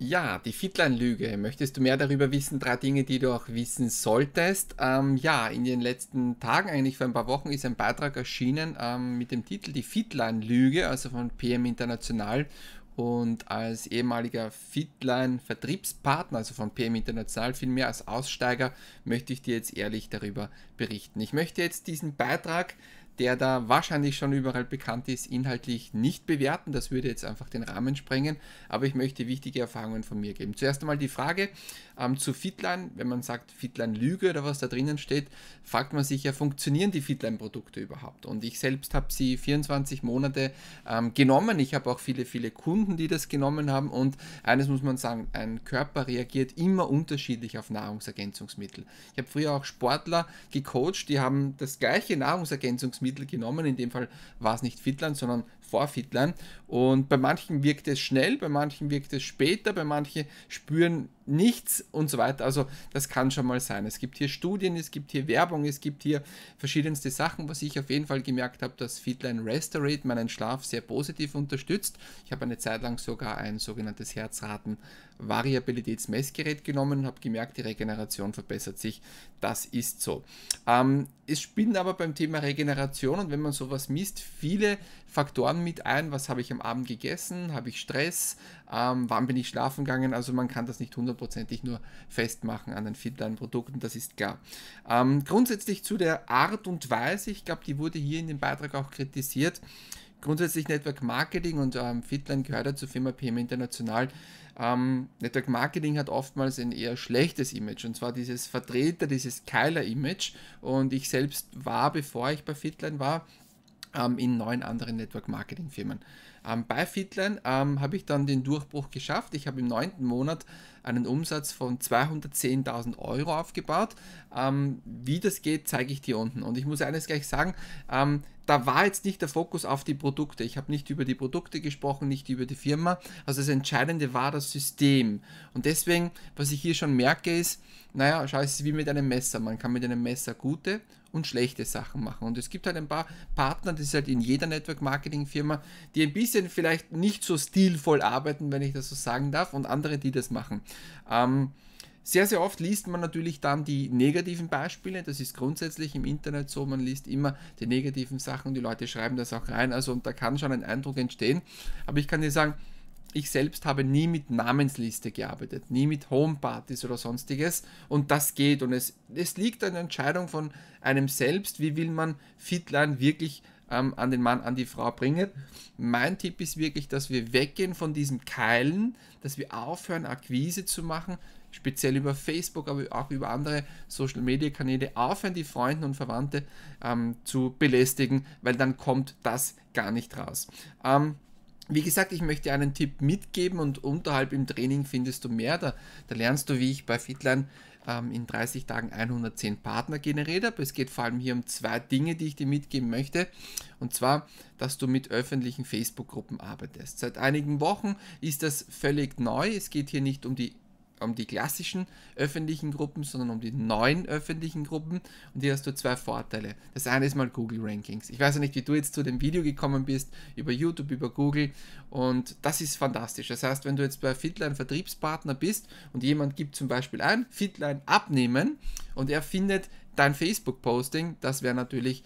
Ja, die Fiedlein-Lüge. Möchtest du mehr darüber wissen? Drei Dinge, die du auch wissen solltest. Ähm, ja, in den letzten Tagen, eigentlich vor ein paar Wochen, ist ein Beitrag erschienen ähm, mit dem Titel Die Fiedlein-Lüge, also von PM International. Und als ehemaliger Fitline-Vertriebspartner, also von PM International, vielmehr als Aussteiger, möchte ich dir jetzt ehrlich darüber berichten. Ich möchte jetzt diesen Beitrag der da wahrscheinlich schon überall bekannt ist, inhaltlich nicht bewerten. Das würde jetzt einfach den Rahmen sprengen, aber ich möchte wichtige Erfahrungen von mir geben. Zuerst einmal die Frage ähm, zu Fitline. Wenn man sagt Fitline Lüge oder was da drinnen steht, fragt man sich ja, funktionieren die Fitline-Produkte überhaupt? Und ich selbst habe sie 24 Monate ähm, genommen. Ich habe auch viele, viele Kunden, die das genommen haben. Und eines muss man sagen, ein Körper reagiert immer unterschiedlich auf Nahrungsergänzungsmittel. Ich habe früher auch Sportler gecoacht, die haben das gleiche Nahrungsergänzungsmittel Mittel genommen. In dem Fall war es nicht Fittlern, sondern Vorfittlern. Und bei manchen wirkt es schnell, bei manchen wirkt es später, bei manchen spüren nichts und so weiter. Also das kann schon mal sein. Es gibt hier Studien, es gibt hier Werbung, es gibt hier verschiedenste Sachen. Was ich auf jeden Fall gemerkt habe, dass Fitline Restorate meinen Schlaf sehr positiv unterstützt. Ich habe eine Zeit lang sogar ein sogenanntes Herzraten-Variabilitätsmessgerät genommen und habe gemerkt, die Regeneration verbessert sich. Das ist so. Ähm, es spielen aber beim Thema Regeneration Informationen, wenn man sowas misst, viele Faktoren mit ein. Was habe ich am Abend gegessen? Habe ich Stress? Ähm, wann bin ich schlafen gegangen? Also man kann das nicht hundertprozentig nur festmachen an den finalen Produkten, das ist klar. Ähm, grundsätzlich zu der Art und Weise, ich glaube, die wurde hier in dem Beitrag auch kritisiert grundsätzlich Network Marketing und ähm, Fitline gehört ja zur Firma PM International. Ähm, Network Marketing hat oftmals ein eher schlechtes Image und zwar dieses Vertreter, dieses Keiler-Image. Und ich selbst war, bevor ich bei Fitline war, ähm, in neun anderen Network Marketing Firmen. Ähm, bei Fitline ähm, habe ich dann den Durchbruch geschafft. Ich habe im neunten Monat einen Umsatz von 210.000 Euro aufgebaut. Ähm, wie das geht, zeige ich dir unten. Und ich muss eines gleich sagen, ähm, da war jetzt nicht der Fokus auf die Produkte. Ich habe nicht über die Produkte gesprochen, nicht über die Firma. Also das Entscheidende war das System. Und deswegen, was ich hier schon merke, ist, naja, schau, es ist wie mit einem Messer. Man kann mit einem Messer gute und schlechte Sachen machen. Und es gibt halt ein paar Partner, das ist halt in jeder Network-Marketing-Firma, die ein bisschen vielleicht nicht so stilvoll arbeiten, wenn ich das so sagen darf, und andere, die das machen. Ähm, sehr, sehr oft liest man natürlich dann die negativen Beispiele. Das ist grundsätzlich im Internet so. Man liest immer die negativen Sachen die Leute schreiben das auch rein. Also, und da kann schon ein Eindruck entstehen. Aber ich kann dir sagen, ich selbst habe nie mit Namensliste gearbeitet, nie mit Homepartys oder sonstiges. Und das geht. Und es, es liegt an der Entscheidung von einem selbst, wie will man Fitline wirklich ähm, an den Mann, an die Frau bringen. Mein Tipp ist wirklich, dass wir weggehen von diesem Keilen, dass wir aufhören, Akquise zu machen, speziell über Facebook, aber auch über andere Social Media Kanäle aufhören, die Freunde und Verwandte ähm, zu belästigen, weil dann kommt das gar nicht raus. Ähm, wie gesagt, ich möchte einen Tipp mitgeben und unterhalb im Training findest du mehr. Da, da lernst du, wie ich bei Fitline ähm, in 30 Tagen 110 Partner generiere. Aber Es geht vor allem hier um zwei Dinge, die ich dir mitgeben möchte. Und zwar, dass du mit öffentlichen Facebook-Gruppen arbeitest. Seit einigen Wochen ist das völlig neu. Es geht hier nicht um die um die klassischen öffentlichen Gruppen, sondern um die neuen öffentlichen Gruppen. Und hier hast du zwei Vorteile. Das eine ist mal Google Rankings. Ich weiß ja nicht, wie du jetzt zu dem Video gekommen bist, über YouTube, über Google. Und das ist fantastisch. Das heißt, wenn du jetzt bei Fitline Vertriebspartner bist und jemand gibt zum Beispiel ein Fitline abnehmen und er findet dein Facebook-Posting, das wäre natürlich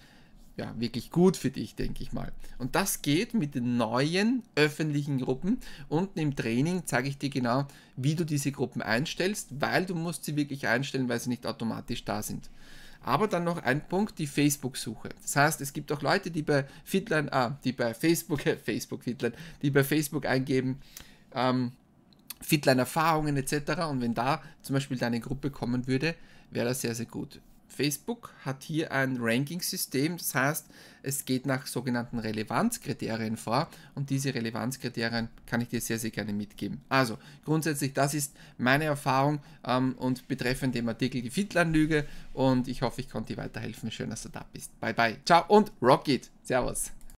ja, wirklich gut für dich, denke ich mal. Und das geht mit den neuen öffentlichen Gruppen. Unten im Training zeige ich dir genau, wie du diese Gruppen einstellst, weil du musst sie wirklich einstellen, weil sie nicht automatisch da sind. Aber dann noch ein Punkt, die Facebook-Suche. Das heißt, es gibt auch Leute, die bei Fitline, ah, die bei Facebook, Facebook Fitline, die bei Facebook eingeben, ähm, Fitline-Erfahrungen etc. Und wenn da zum Beispiel deine Gruppe kommen würde, wäre das sehr, sehr gut. Facebook hat hier ein Ranking-System, das heißt, es geht nach sogenannten Relevanzkriterien vor und diese Relevanzkriterien kann ich dir sehr, sehr gerne mitgeben. Also grundsätzlich, das ist meine Erfahrung ähm, und betreffend dem Artikel die Fitlandlüge und ich hoffe, ich konnte dir weiterhelfen. Schön, dass du da bist. Bye, bye. Ciao und Rocket. Servus.